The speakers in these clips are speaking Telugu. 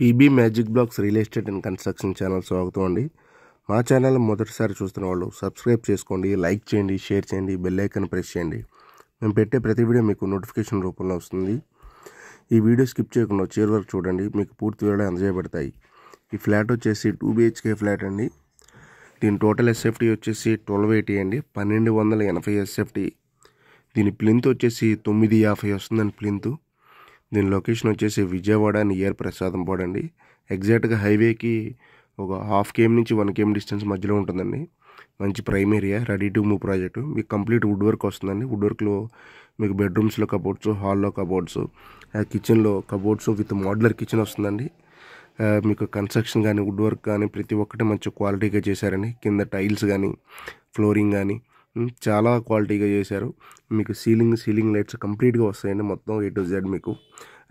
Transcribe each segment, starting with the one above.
PB magic blogs real estate and construction channel స్వాగతం అండి మా ఛానల్ మొదటిసారి చూస్తున్న వాళ్ళు సబ్స్క్రైబ్ చేసుకోండి లైక్ చేయండి షేర్ చేయండి బెల్ ఐకన్ ప్రెస్ చేయండి మేము పెట్టే ప్రతి వీడియో మీకు నోటిఫికేషన్ రూపంలో వస్తుంది ఈ వీడియో స్కిప్ చేయకుండా చివరి వరకు చూడండి మీకు పూర్తి వివరాలు అందజేయబడతాయి ఈ ఫ్లాట్ వచ్చేసి టూ బీహెచ్కే ఫ్లాట్ అండి దీని టోటల్ ఎస్ఎఫ్టీ వచ్చేసి ట్వెల్వ్ ఎయిటీ అండి పన్నెండు వందల ఎనభై ఎస్ఎఫ్టీ దీని ప్లింత్ వచ్చేసి తొమ్మిది యాభై వస్తుందండి ప్లింతు దీని లొకేషన్ వచ్చేసి విజయవాడ నియర్ ప్రసాదం పోడండి అండి ఎగ్జాక్ట్గా హైవేకి ఒక హాఫ్ కేఎం నుంచి వన్ కేఎం డిస్టెన్స్ మధ్యలో ఉంటుందండి మంచి prime area ready to move project మీకు కంప్లీట్ వుడ్ వర్క్ వస్తుందండి వుడ్ వర్క్లో మీకు బెడ్రూమ్స్లో కబోర్డ్స్ హాల్లో కబోర్డ్స్ కిచెన్లో కబోర్డ్స్ విత్ మోడ్యులర్ కిచెన్ వస్తుందండి మీకు కన్స్ట్రక్షన్ కానీ వుడ్ వర్క్ కానీ ప్రతి ఒక్కటి మంచి క్వాలిటీగా చేశారండి కింద టైల్స్ కానీ ఫ్లోరింగ్ కానీ చాలా క్వాలిటీగా చేశారు మీకు సీలింగ్ సీలింగ్ లైట్స్ కంప్లీట్గా వస్తాయండి మొత్తం ఏ టు జెడ్ మీకు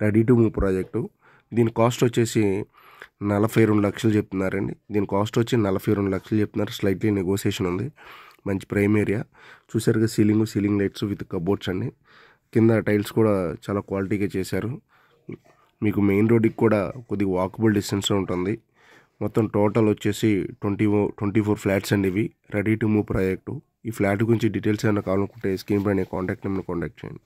రెడీ టు మూవ్ ప్రాజెక్టు దీని కాస్ట్ వచ్చేసి నలభై రెండు లక్షలు చెప్తున్నారండి దీని కాస్ట్ వచ్చి నలభై రెండు లక్షలు చెప్తున్నారు స్లైట్లీ నెగోసియేషన్ ఉంది మంచి ప్రైమ్ ఏరియా చూసారుగా ceiling ceiling lights with cupboards అండి కింద టైల్స్ కూడా చాలా క్వాలిటీగా చేశారు మీకు మెయిన్ రోడ్కి కూడా కొద్దిగా వాకబుల్ డిస్టెన్స్లో ఉంటుంది మొత్తం టోటల్ వచ్చేసి ట్వంటీ ట్వంటీ ఫోర్ ఫ్లాట్స్ అండి ఇవి రెడీ టు మూవ్ ప్రాజెక్టు ఈ ఫ్లాట్ గురించి డీటెయిల్స్ ఏమైనా కావాలనుకుంటే స్క్రీన్ పైన కాంటాక్ట్ నెంబర్ కాంటాక్ట్ చేయండి